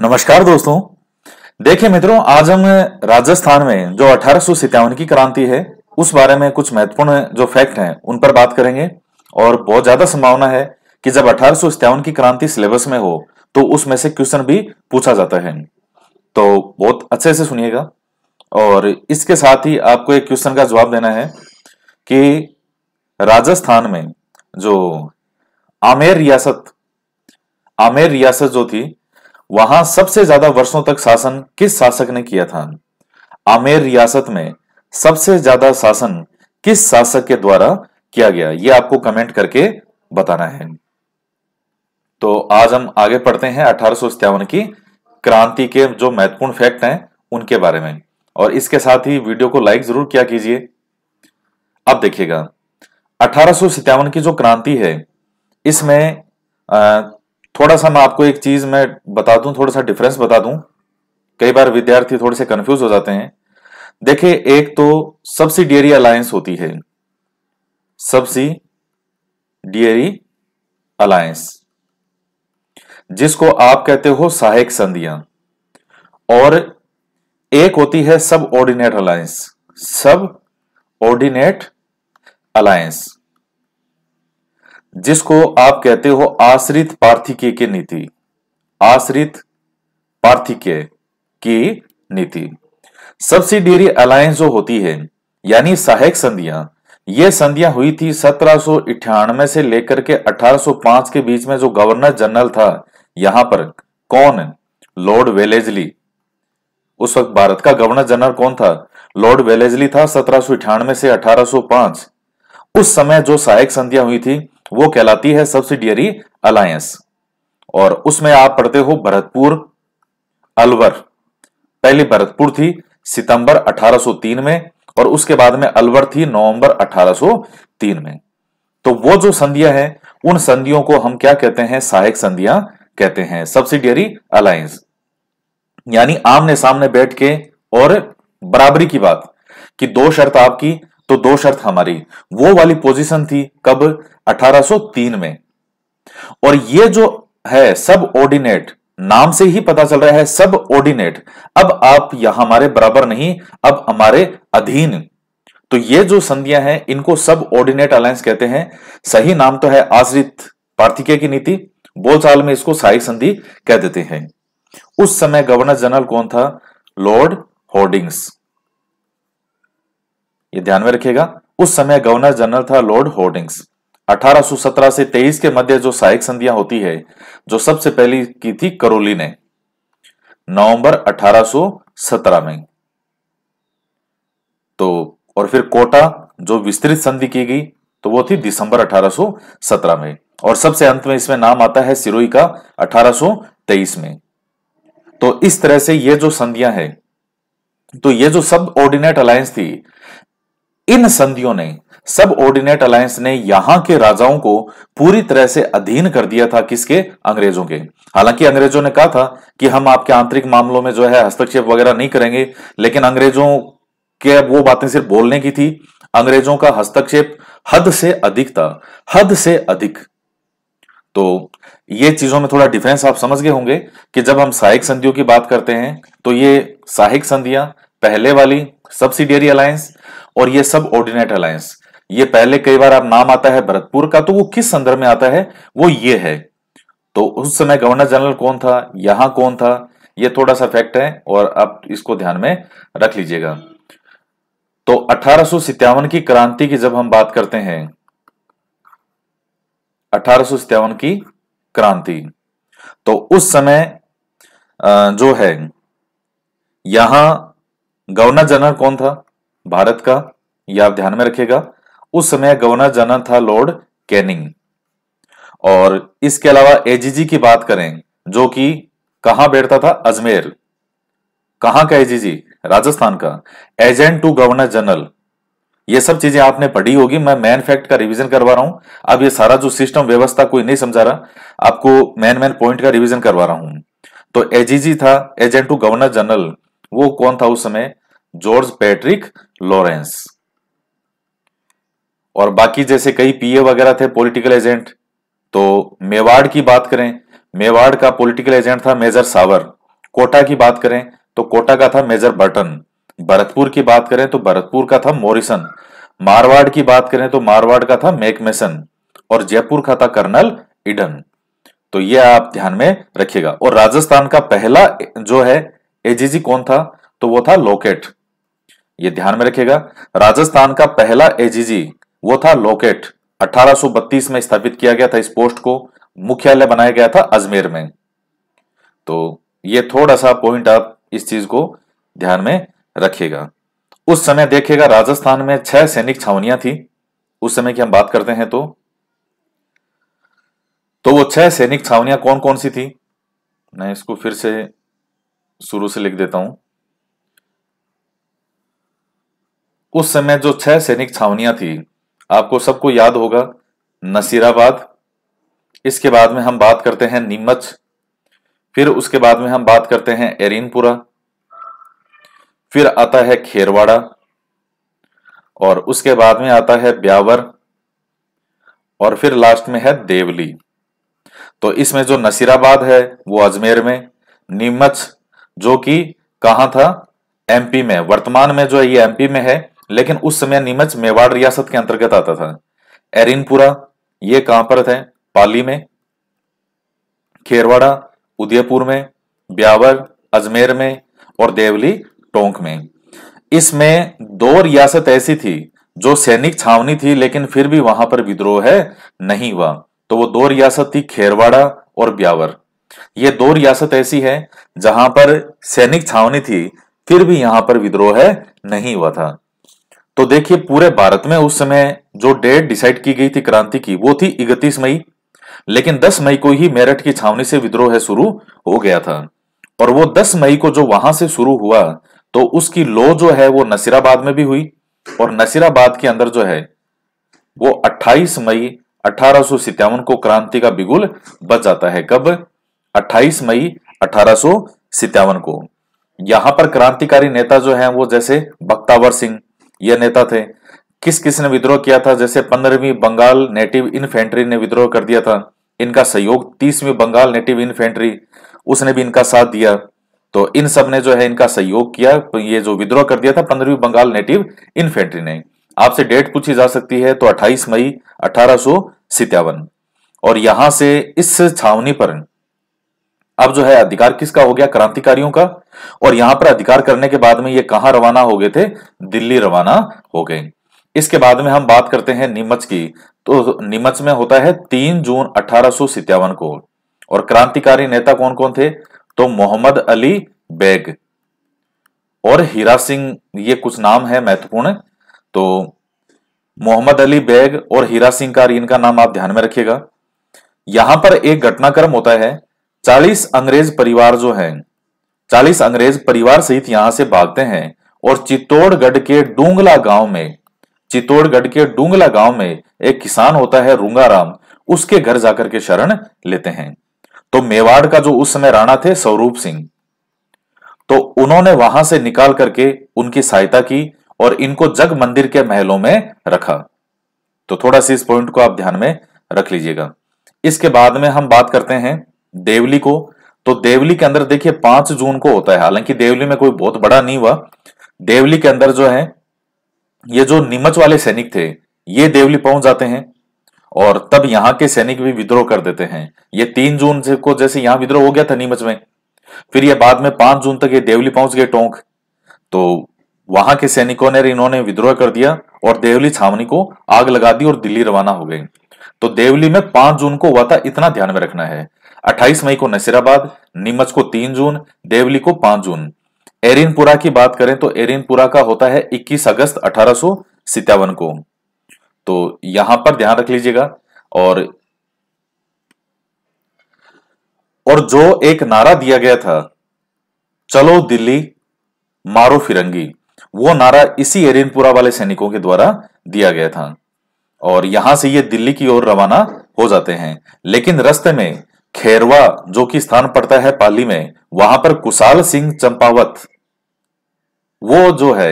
नमस्कार दोस्तों देखिए मित्रों आज हम राजस्थान में जो अठारह की क्रांति है उस बारे में कुछ महत्वपूर्ण जो फैक्ट हैं उन पर बात करेंगे और बहुत ज्यादा संभावना है कि जब अठारह की क्रांति सिलेबस में हो तो उसमें से क्वेश्चन भी पूछा जाता है तो बहुत अच्छे से सुनिएगा और इसके साथ ही आपको एक क्वेश्चन का जवाब देना है कि राजस्थान में जो आमेर रियासत आमेर रियासत जो थी वहां सबसे ज्यादा वर्षों तक शासन किस शासक ने किया था आमेर रियासत में सबसे ज्यादा शासन किस शासक के द्वारा किया गया यह आपको कमेंट करके बताना है तो आज हम आगे पढ़ते हैं अठारह की क्रांति के जो महत्वपूर्ण फैक्ट हैं उनके बारे में और इसके साथ ही वीडियो को लाइक जरूर किया कीजिए अब देखिएगा अठारह की जो क्रांति है इसमें थोड़ा सा मैं आपको एक चीज मैं बता दूं थोड़ा सा डिफरेंस बता दूं कई बार विद्यार्थी थोड़े से कंफ्यूज हो जाते हैं देखिए एक तो सब्सिडियरी अलायंस होती है सब्सिडियरी अलायंस जिसको आप कहते हो सहायक संधियां और एक होती है subordinate alliance subordinate alliance जिसको आप कहते हो आश्रित पार्थिके की नीति आश्रित पार्थिके की नीति सब्सिडियरी अलायंस जो होती है यानी सहायक संधियां ये संधियां हुई थी सत्रह से लेकर के 1805 के बीच में जो गवर्नर जनरल था यहां पर कौन लॉर्ड वेलेजली उस वक्त भारत का गवर्नर जनरल कौन था लॉर्ड वेलेजली था सत्रह से 1805 उस समय जो सहायक संधियां हुई थी वो कहलाती है सब्सिडियरी अलायंस और उसमें आप पढ़ते हो भरतपुर अलवर पहली भरतपुर थी सितंबर 1803 में और उसके बाद में अलवर थी नवंबर 1803 में तो वो जो संधियां हैं उन संधियों को हम क्या कहते हैं सहायक संधियां कहते हैं सब्सिडियरी अलायंस यानी आमने सामने बैठ के और बराबरी की बात कि दो शर्त आपकी तो दो शर्त हमारी वो वाली पोजीशन थी कब 1803 में और ये जो है सब ऑर्डिनेट नाम से ही पता चल रहा है सब ऑर्डिनेट अब आप यहां हमारे बराबर नहीं अब हमारे अधीन तो ये जो संधियां हैं इनको सब ऑर्डिनेट अलायंस कहते हैं सही नाम तो है आश्रित पार्थिक की नीति बोलचाल में इसको सहायक संधि कह देते हैं उस समय गवर्नर जनरल कौन था लॉर्ड होर्डिंग्स ये ध्यान में रखिएगा उस समय गवर्नर जनरल था लॉर्ड होर्डिंग्स 1817 से 23 के मध्य जो सहायक संधियां होती है जो सबसे पहली की थी करोली ने नवंबर 1817 में तो और फिर कोटा जो विस्तृत संधि की गई तो वो थी दिसंबर 1817 में और सबसे अंत में इसमें नाम आता है सिरोई का 1823 में तो इस तरह से ये जो संधियां हैं तो ये जो सब ऑर्डिनेट अलायंस थी इन संधियों ने सब ऑर्डिनेट अलायंस ने यहां के राजाओं को पूरी तरह से अधीन कर दिया था किसके अंग्रेजों के हालांकि अंग्रेजों ने कहा था कि हम आपके आंतरिक मामलों में जो है हस्तक्षेप वगैरह नहीं करेंगे लेकिन अंग्रेजों के वो बातें सिर्फ बोलने की थी अंग्रेजों का हस्तक्षेप हद से अधिक था हद से अधिक तो ये चीजों में थोड़ा डिफरेंस आप समझ गए होंगे कि जब हम सहायक संधियों की बात करते हैं तो ये सहायक संधियां पहले वाली सब्सिडियरी अलायंस और ये सब ऑर्डिनेट अलायंस ये पहले कई बार आप नाम आता है भरतपुर का तो वो किस संदर्भ में आता है वो ये है तो उस समय गवर्नर जनरल कौन था यहां कौन था ये थोड़ा सा फैक्ट है और आप इसको ध्यान में रख लीजिएगा तो अठारह की क्रांति की जब हम बात करते हैं अठारह की क्रांति तो उस समय जो है यहां गवर्नर जनरल कौन था भारत का यह आप ध्यान में रखेगा उस समय गवर्नर जनरल था लॉर्ड कैनिंग और इसके अलावा एजीजी की बात करें जो कि कहां बैठता था अजमेर कहां का एजीजी राजस्थान का एजेंट टू गवर्नर जनरल ये सब चीजें आपने पढ़ी होगी मैं मैन फैक्ट का रिवीजन करवा रहा हूं अब ये सारा जो सिस्टम व्यवस्था कोई नहीं समझा रहा आपको मैन मैन पॉइंट का रिवीजन करवा रहा हूं तो एजीजी था एजेंट टू गवर्नर जनरल वो कौन था उस समय जॉर्ज पैट्रिक लॉरेंस और बाकी जैसे कई पीए वगैरह थे पॉलिटिकल एजेंट तो मेवाड़ की बात करें मेवाड़ का पॉलिटिकल एजेंट था मेजर सावर कोटा की बात करें तो कोटा का था मेजर बर्टन भरतपुर की बात करें तो भरतपुर का था मोरिसन मारवाड़ की बात करें तो मारवाड़ का था मैकमेसन और जयपुर का था कर्नल इडन तो यह आप ध्यान में रखिएगा और राजस्थान का पहला जो है एजीजी कौन था तो वो था लोकेट ये ध्यान में रखिएगा राजस्थान का पहला एजीजी वो था लोकेट 1832 में स्थापित किया गया था इस पोस्ट को मुख्यालय बनाया गया था अजमेर में तो ये थोड़ा सा पॉइंट आप इस चीज को ध्यान में रखिएगा उस समय देखिएगा राजस्थान में छह सैनिक छावनियां थी उस समय की हम बात करते हैं तो तो वो छह सैनिक छावनियां कौन कौन सी थी मैं इसको फिर से शुरू से लिख देता हूं उस समय जो छह सैनिक छावनियां थी आपको सबको याद होगा नसीराबाद इसके बाद में हम बात करते हैं नीमच फिर उसके बाद में हम बात करते हैं एरिनपुरा फिर आता है खेरवाड़ा और उसके बाद में आता है ब्यावर और फिर लास्ट में है देवली तो इसमें जो नसीराबाद है वो अजमेर में नीमच जो कि कहा था एमपी में वर्तमान में जो ये एमपी में है लेकिन उस समय नीमच मेवाड़ रियासत के अंतर्गत आता था एरिनपुरा ये कहां पर थे पाली में खेरवाड़ा उदयपुर में ब्यावर अजमेर में और देवली टोंक में इसमें दो रियासत ऐसी थी जो सैनिक छावनी थी लेकिन फिर भी वहां पर विद्रोह है नहीं हुआ तो वो दो रियासत थी खेरवाड़ा और ब्यावर ये दो रियासत ऐसी है जहां पर सैनिक छावनी थी फिर भी यहां पर विद्रोह है नहीं हुआ था तो देखिए पूरे भारत में उस समय जो डेट डिसाइड की गई थी क्रांति की वो थी इकतीस मई लेकिन 10 मई को ही मेरठ की छावनी से विद्रोह है शुरू हो गया था और वो 10 मई को जो वहां से शुरू हुआ तो उसकी लो जो है वो नसीराबाद में भी हुई और नसीराबाद के अंदर जो है वो 28 मई अठारह को क्रांति का बिगुल बच जाता है कब 28 मई अठारह को यहां पर क्रांतिकारी नेता जो है वो जैसे बख्तावर सिंह ये नेता थे किस किस ने विद्रोह किया था जैसे पंद्रहवीं बंगाल नेटिव इन्फेंट्री ने विद्रोह कर दिया था इनका सहयोग तीसवीं बंगाल नेटिव इन्फेंट्री उसने भी इनका साथ दिया तो इन सब ने जो है इनका सहयोग किया ये जो विद्रोह कर दिया था पंद्रहवीं बंगाल नेटिव इन्फेंट्री ने आपसे डेट पूछी जा सकती है तो 28 मई अठारह और यहां से इस छावनी पर अब जो है अधिकार किसका हो गया क्रांतिकारियों का और यहां पर अधिकार करने के बाद में ये कहां रवाना हो गए थे दिल्ली रवाना हो गए इसके बाद में हम बात करते हैं नीमच की तो नीमच में होता है तीन जून अठारह को और क्रांतिकारी नेता कौन कौन थे तो मोहम्मद अली बेग और हीरा सिंह ये कुछ नाम है महत्वपूर्ण तो मोहम्मद अली बेग और हीरा सिंह कार इनका नाम आप ध्यान में रखिएगा यहां पर एक घटनाक्रम होता है चालीस अंग्रेज परिवार जो है चालीस अंग्रेज परिवार सहित यहां से भागते हैं और चित्तौड़गढ़ के डूंगला गांव में चित्तौड़गढ़ के डूंगला गांव में एक किसान होता है रूंगाराम उसके घर जाकर के शरण लेते हैं तो मेवाड़ का जो उस समय राणा थे स्वरूप सिंह तो उन्होंने वहां से निकाल करके उनकी सहायता की और इनको जग मंदिर के महलों में रखा तो थोड़ा सा इस पॉइंट को आप ध्यान में रख लीजिएगा इसके बाद में हम बात करते हैं देवली को तो देवली के अंदर देखिए पांच जून को होता है हालांकि देवली में कोई बहुत बड़ा नहीं हुआ देवली के अंदर जो है ये जो नीमच वाले सैनिक थे ये देवली पहुंच जाते हैं और तब यहां के सैनिक भी विद्रोह कर देते हैं ये तीन जून से को जैसे यहां विद्रोह हो गया था नीमच में फिर ये बाद में पांच जून तक ये देवली पहुंच गए टोंक तो वहां के सैनिकों ने इन्होंने विद्रोह कर दिया और देवली छावनी को आग लगा दी और दिल्ली रवाना हो गई तो देवली में पांच जून को हुआ था इतना ध्यान में रखना है 28 मई को नसीराबाद नीमच को 3 जून देवली को 5 जून एरिनपुरा की बात करें तो एरिनपुरा का होता है 21 अगस्त अठारह को तो यहां पर ध्यान रख लीजिएगा और और जो एक नारा दिया गया था चलो दिल्ली मारो फिरंगी वो नारा इसी एरिनपुरा वाले सैनिकों के द्वारा दिया गया था और यहां से ये दिल्ली की ओर रवाना हो जाते हैं लेकिन रस्ते में खेरवा जो कि स्थान पड़ता है पाली में वहां पर कुशाल सिंह चंपावत वो जो है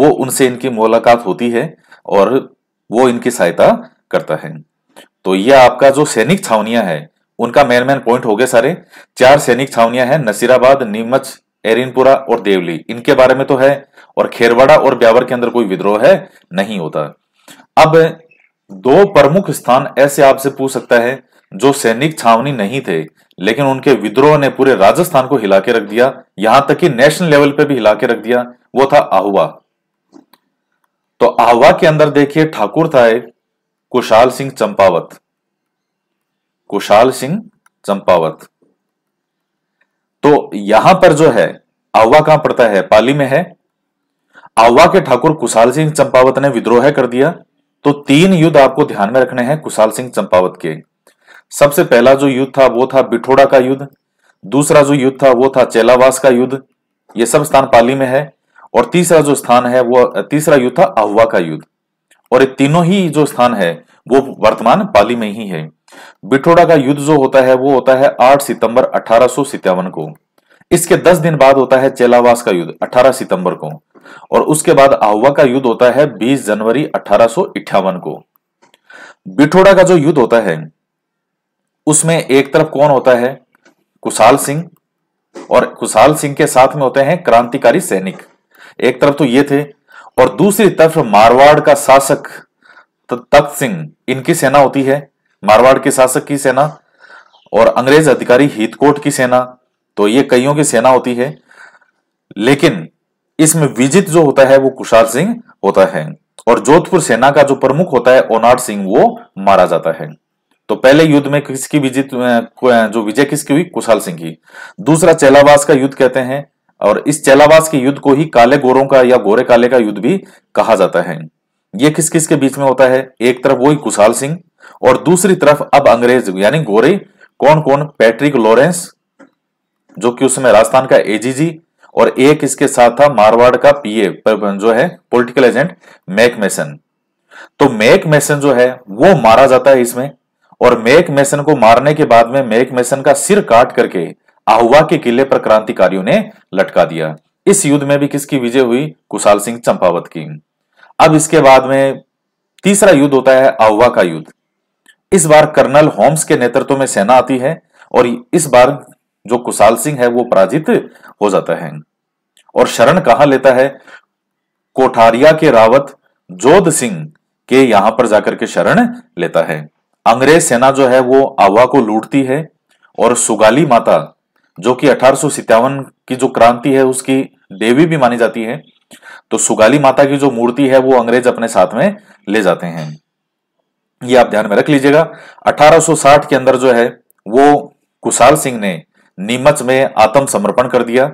वो उनसे इनकी मुलाकात होती है और वो इनकी सहायता करता है तो यह आपका जो सैनिक छावनियां है उनका मेन मेन पॉइंट हो गए सारे चार सैनिक छावनियां हैं नसीराबाद नीमच एरिनपुरा और देवली इनके बारे में तो है और खेरवाड़ा और ब्यावर के अंदर कोई विद्रोह है नहीं होता अब दो प्रमुख स्थान ऐसे आपसे पूछ सकता है जो सैनिक छावनी नहीं थे लेकिन उनके विद्रोह ने पूरे राजस्थान को हिला के रख दिया यहां तक कि नेशनल लेवल पे भी हिला के रख दिया वो था आहुआ तो आहुआ के अंदर देखिए ठाकुर था एक कुशाल सिंह चंपावत कुशाल सिंह चंपावत तो यहां पर जो है आहुआ कहां पड़ता है पाली में है आहुआ के ठाकुर कुशाल सिंह चंपावत ने विद्रोह कर दिया तो तीन युद्ध आपको ध्यान में रखने हैं कुशाल सिंह चंपावत के सबसे पहला जो युद्ध था वो था बिठोड़ा का युद्ध दूसरा जो युद्ध था वो था चेलावास का युद्ध ये सब स्थान पाली में है और तीसरा जो स्थान है वो तीसरा युद्ध था आहुआ का युद्ध और ये तीनों ही जो स्थान है वो वर्तमान पाली में ही है बिठोड़ा का युद्ध जो होता है वो होता है 8 सितंबर अठारह को इसके 10 दिन बाद होता है चेलावास का युद्ध 18 सितंबर को और उसके बाद आहुआ का युद्ध होता है 20 जनवरी अठारह को बिठोड़ा का जो युद्ध होता है उसमें एक तरफ कौन होता है कुशाल सिंह और कुशाल सिंह के साथ में होते हैं क्रांतिकारी सैनिक एक तरफ तो ये थे और दूसरी तरफ मारवाड़ का शासक तख्त सिंह इनकी सेना होती है मारवाड़ के शासक की सेना और अंग्रेज अधिकारी हितकोट की सेना तो ये कईयों की सेना होती है लेकिन इसमें विजित जो होता है वो कुशाल सिंह होता है और जोधपुर सेना का जो प्रमुख होता है ओनाड सिंह वो मारा जाता है तो पहले युद्ध में किसकी विजित जो विजय किसकी हुई कुशाल सिंह की दूसरा चेलावास का युद्ध कहते हैं और इस चेलावास के युद्ध को ही काले गोरों का या गोरे काले का युद्ध भी कहा जाता है ये किस किस के बीच में होता है एक तरफ वही कुशाल सिंह और दूसरी तरफ अब अंग्रेज यानी गोरे कौन कौन पैट्रिक लॉरेंस जो कि उसमें राजस्थान का एजीजी और एक इसके साथ था मारवाड़ का पीए जो है पॉलिटिकल एजेंट मैक मैसन तो मैक मैसन जो है वो मारा जाता है इसमें और मेक मेसन को मारने के बाद में मेक मेसन का सिर काट करके आहुआ के किले पर क्रांतिकारियों ने लटका दिया इस युद्ध में भी किसकी विजय हुई कुशाल सिंह चंपावत की अब इसके बाद में तीसरा युद्ध होता है आहुआ का युद्ध इस बार कर्नल होम्स के नेतृत्व में सेना आती है और इस बार जो कुशाल सिंह है वो पराजित हो जाता है और शरण कहा लेता है कोठारिया के रावत जोध सिंह के यहां पर जाकर के शरण लेता है अंग्रेज सेना जो है वो आवा को लूटती है और सुगाली माता जो कि अठारह की जो क्रांति है उसकी देवी भी मानी जाती है तो सुगाली माता की जो मूर्ति है वो अंग्रेज अपने साथ में ले जाते हैं ये आप ध्यान में रख लीजिएगा 1860 के अंदर जो है वो कुशाल सिंह ने नीमच में आत्मसमर्पण कर दिया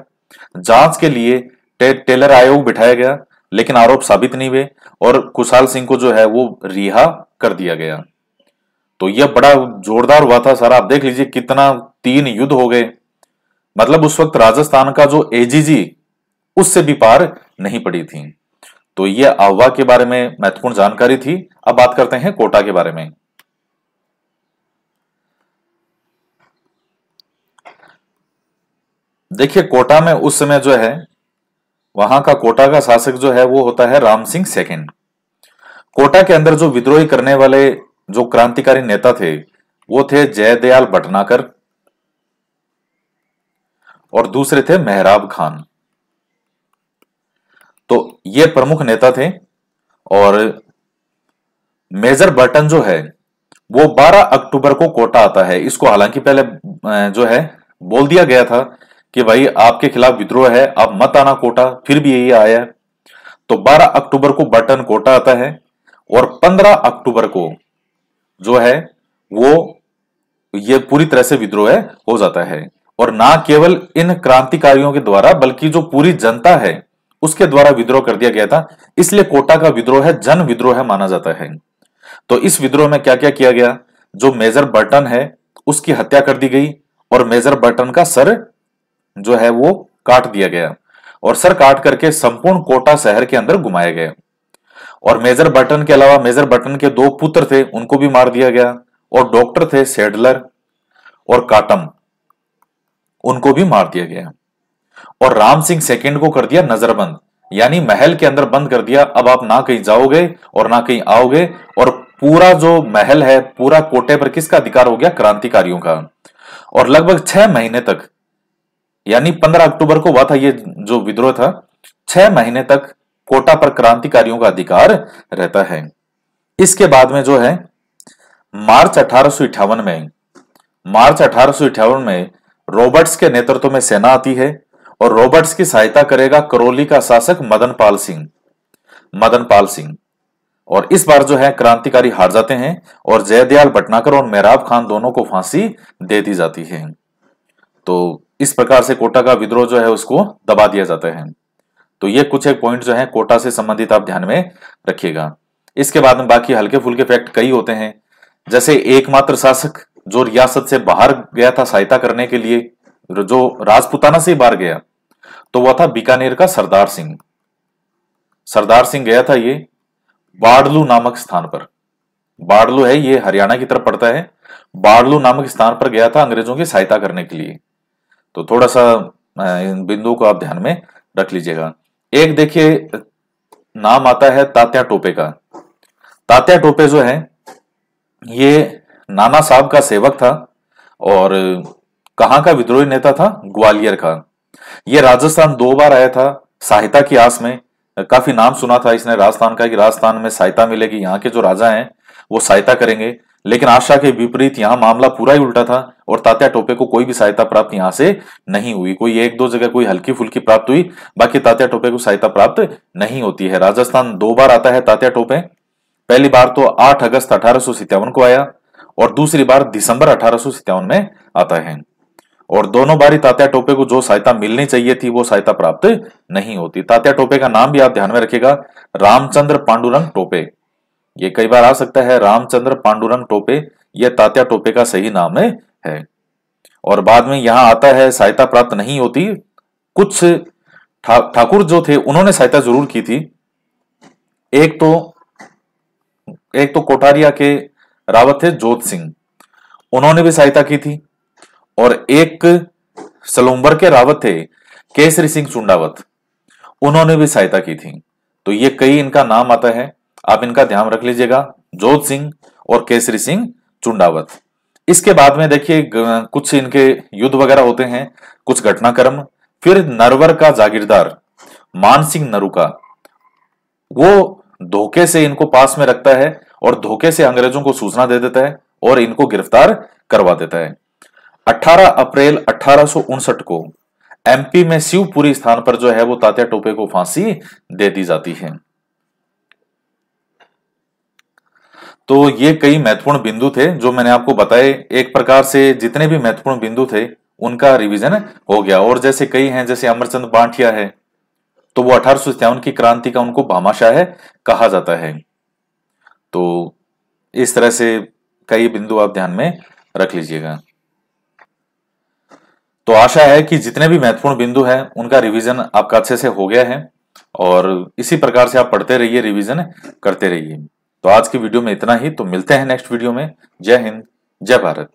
जांच के लिए टे, टेलर आयोग बिठाया गया लेकिन आरोप साबित नहीं हुए और कुशाल सिंह को जो है वो रिहा कर दिया गया तो यह बड़ा जोरदार हुआ था सर आप देख लीजिए कितना तीन युद्ध हो गए मतलब उस वक्त राजस्थान का जो एजीजी उससे भी पार नहीं पड़ी थी तो यह आवा के बारे में महत्वपूर्ण जानकारी थी अब बात करते हैं कोटा के बारे में देखिए कोटा में उस समय जो है वहां का कोटा का शासक जो है वो होता है राम सिंह सेकेंड कोटा के अंदर जो विद्रोही करने वाले जो क्रांतिकारी नेता थे वो थे जयदयाल भटनाकर और दूसरे थे मेहराब खान तो ये प्रमुख नेता थे और मेजर बर्टन जो है वो 12 अक्टूबर को कोटा आता है इसको हालांकि पहले जो है बोल दिया गया था कि भाई आपके खिलाफ विद्रोह है आप मत आना कोटा फिर भी यही आया तो 12 अक्टूबर को बर्टन कोटा आता है और 15 अक्टूबर को जो है वो ये पूरी तरह से विद्रोह हो जाता है और ना केवल इन क्रांतिकारियों के द्वारा बल्कि जो पूरी जनता है उसके द्वारा विद्रोह कर दिया गया था इसलिए कोटा का विद्रोह है जन विद्रोह है माना जाता है तो इस विद्रोह में क्या क्या किया गया जो मेजर बर्टन है उसकी हत्या कर दी गई और मेजर बर्टन का सर जो है वो काट दिया गया और सर काट करके संपूर्ण कोटा शहर के अंदर घुमाया गया और मेजर बटन के अलावा मेजर बटन के दो पुत्र थे उनको भी मार दिया गया और डॉक्टर थे सेडलर और काटम उनको भी मार दिया गया और राम सिंह सेकेंड को कर दिया नजरबंद यानी महल के अंदर बंद कर दिया अब आप ना कहीं जाओगे और ना कहीं आओगे और पूरा जो महल है पूरा कोटे पर किसका अधिकार हो गया क्रांतिकारियों का और लगभग छह महीने तक यानी पंद्रह अक्टूबर को हुआ था ये जो विद्रोह था छह महीने तक कोटा पर क्रांतिकारियों का अधिकार रहता है इसके बाद में जो है मार्च अठारह में मार्च अठारह में रॉबर्ट्स के नेतृत्व में सेना आती है और रॉबर्ट्स की सहायता करेगा करौली का शासक मदन पाल सिंह मदन पाल सिंह और इस बार जो है क्रांतिकारी हार जाते हैं और जयदयाल भटनाकर और मेहराब खान दोनों को फांसी दे दी जाती है तो इस प्रकार से कोटा का विद्रोह जो है उसको दबा दिया जाता है तो ये कुछ एक पॉइंट जो है कोटा से संबंधित आप ध्यान में रखिएगा इसके बाद में बाकी हल्के फुल्के फैक्ट कई होते हैं जैसे एकमात्र शासक जो रियासत से बाहर गया था सहायता करने के लिए जो राजपुताना से बाहर गया तो वह था बीकानेर का सरदार सिंह सरदार सिंह गया था ये बाड़लू नामक स्थान पर बाड़लू है ये हरियाणा की तरफ पड़ता है बाड़लू नामक स्थान पर गया था अंग्रेजों की सहायता करने के लिए तो थोड़ा सा इन बिंदुओं को आप ध्यान में रख लीजिएगा एक देखिए नाम आता है तात्या टोपे का तात्या टोपे जो है ये नाना साहब का सेवक था और कहा का विद्रोही नेता था ग्वालियर का ये राजस्थान दो बार आया था सहायता की आस में काफी नाम सुना था इसने राजस्थान का कि राजस्थान में सहायता मिलेगी यहाँ के जो राजा हैं वो सहायता करेंगे लेकिन आशा के विपरीत यहां मामला पूरा ही उल्टा था और तात्या टोपे को कोई भी सहायता प्राप्त यहां से नहीं हुई कोई एक दो जगह कोई हल्की फुल्की प्राप्त हुई बाकी तात्या टोपे को सहायता प्राप्त नहीं होती है राजस्थान दो बार आता है तात्या टोपे पहली बार तो 8 अगस्त अठारह को आया और दूसरी बार दिसंबर अठारह में आता है और दोनों बारी तात्या टोपे को जो सहायता मिलनी चाहिए थी वो सहायता प्राप्त नहीं होती तात्या टोपे का नाम भी आप ध्यान में रखिएगा रामचंद्र पांडुरंग टोपे ये कई बार आ सकता है रामचंद्र पांडुरंग टोपे यह तात्या टोपे का सही नाम है और बाद में यहां आता है सहायता प्राप्त नहीं होती कुछ ठाकुर जो थे उन्होंने सहायता जरूर की थी एक तो एक तो कोठारिया के रावत थे जोत सिंह उन्होंने भी सहायता की थी और एक सलोम्बर के रावत थे केसरी सिंह चुंडावत उन्होंने भी सहायता की थी तो ये कई इनका नाम आता है आप इनका ध्यान रख लीजिएगा जोध सिंह और केसरी सिंह चुंडावत इसके बाद में देखिए कुछ इनके युद्ध वगैरह होते हैं कुछ घटनाक्रम फिर नरवर का जागीरदार मान सिंह नरुका वो धोखे से इनको पास में रखता है और धोखे से अंग्रेजों को सूचना दे देता है और इनको गिरफ्तार करवा देता है 18 अप्रैल अठारह को एमपी में शिवपुरी स्थान पर जो है वो तात्या टोपे को फांसी दे दी जाती है तो ये कई महत्वपूर्ण बिंदु थे जो मैंने आपको बताए एक प्रकार से जितने भी महत्वपूर्ण बिंदु थे उनका रिवीजन हो गया और जैसे कई हैं जैसे अमरचंद बांटिया है तो वो अठारह की क्रांति का उनको भामाशाह कहा जाता है तो इस तरह से कई बिंदु आप ध्यान में रख लीजिएगा तो आशा है कि जितने भी महत्वपूर्ण बिंदु हैं उनका रिवीजन आपका अच्छे से हो गया है और इसी प्रकार से आप पढ़ते रहिए रिवीजन करते रहिए तो आज की वीडियो में इतना ही तो मिलते हैं नेक्स्ट वीडियो में जय हिंद जय भारत